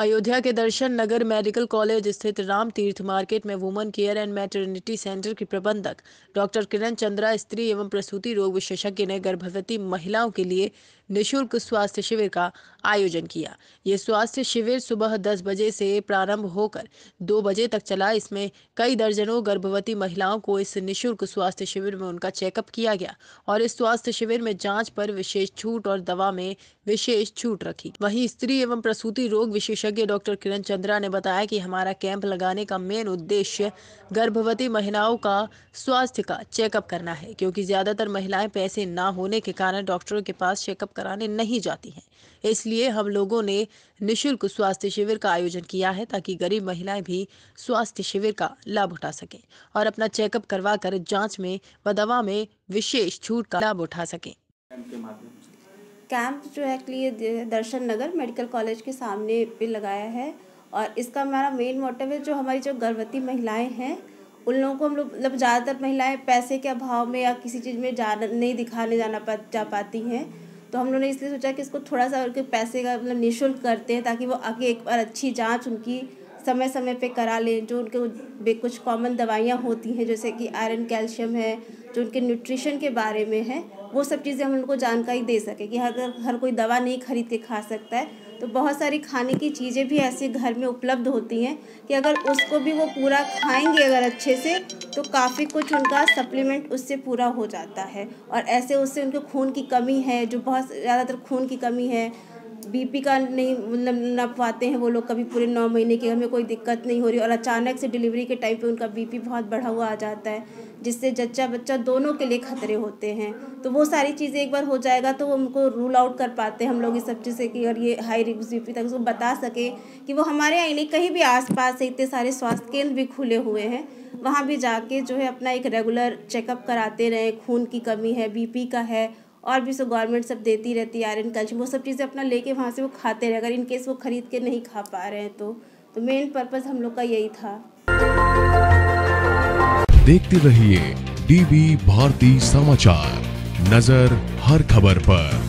अयोध्या के दर्शन नगर medical college स्थित Ram Tirath market में woman care and maternity centre की प्रबंधक डॉक्टर किरण चंद्रा स्त्री एवं प्रसूति रोग विशेषज्ञ ने गर्भवती महिलाओं के लिए निशुल्क स्वास्थ्य शिविर का आयोजन किया ये स्वास्थ्य शिविर सुबह 10 बजे से प्रारंभ होकर 2 बजे तक चला इसमें कई दर्जनों गर्भवती महिलाओं को इस निःशुल्क स्वास्थ्य शिविर में उनका चेकअप किया गया और इस स्वास्थ्य शिविर में जाँच पर विशेष छूट और दवा में विशेष छूट रखी वही स्त्री एवं प्रसूति रोग विशेष विशेषज्ञ डॉक्टर किरण चंद्रा ने बताया कि हमारा कैंप लगाने का मेन उद्देश्य गर्भवती महिलाओं का स्वास्थ्य का चेकअप करना है क्योंकि ज़्यादातर महिलाएं पैसे ना होने के कारण डॉक्टरों के पास चेकअप कराने नहीं जाती हैं इसलिए हम लोगों ने निःशुल्क स्वास्थ्य शिविर का आयोजन किया है ताकि गरीब महिलाएं भी स्वास्थ्य शिविर का लाभ उठा सकें और अपना चेकअप करवा कर जाँच में व दवा में विशेष छूट का लाभ उठा सकें कैंप जो है लिए दर्शन नगर मेडिकल कॉलेज के सामने पे लगाया है और इसका हमारा मेन मोटिव है जो हमारी जो गर्भवती महिलाएं हैं उन लोगों को हम लोग मतलब ज़्यादातर महिलाएं पैसे के अभाव में या किसी चीज़ में जा नहीं दिखाने जाना पा जा पाती हैं तो हम लोगों ने इसलिए सोचा कि इसको थोड़ा सा उनके पैसे का मतलब निःशुल्क करते हैं ताकि वो आगे एक बार अच्छी जाँच उनकी समय समय पर करा लें जो उनके कुछ कॉमन दवाइयाँ होती हैं जैसे कि आयरन कैल्शियम है जो तो उनके न्यूट्रिशन के बारे में है वो सब चीज़ें हम उनको जानकारी दे सकें कि अगर हर कोई दवा नहीं खरीद के खा सकता है तो बहुत सारी खाने की चीज़ें भी ऐसे घर में उपलब्ध होती हैं कि अगर उसको भी वो पूरा खाएंगे अगर अच्छे से तो काफ़ी कुछ उनका सप्लीमेंट उससे पूरा हो जाता है और ऐसे उससे उनके खून की कमी है जो बहुत ज़्यादातर खून की कमी है बीपी का नहीं मतलब नपवाते हैं वो लोग कभी पूरे नौ महीने के हमें कोई दिक्कत नहीं हो रही और अचानक से डिलीवरी के टाइम पे उनका बीपी बहुत बढ़ा हुआ आ जाता है जिससे जच्चा बच्चा दोनों के लिए खतरे होते हैं तो वो सारी चीज़ें एक बार हो जाएगा तो वो उनको रूल आउट कर पाते हैं हम लोग इस सब चीज़ें कि और ये हाई रिस्क बी पी तक उसको बता सके कि वो हमारे यहाँ नहीं कहीं भी आस पास इतने सारे स्वास्थ्य केंद्र भी खुले हुए हैं वहाँ भी जाके जो है अपना एक रेगुलर चेकअप कराते रहें खून की कमी है बीपी का है और भी सो गवर्नमेंट सब देती रहती है आयरन कैल्शियम वो सब चीज़ें अपना लेके वहाँ से वो खाते रहे अगर इन केस वो ख़रीद के नहीं खा पा रहे हैं तो तो मेन पर्पज़ हम लोग का यही था देखते रहिए डीबी भारती समाचार नज़र हर खबर पर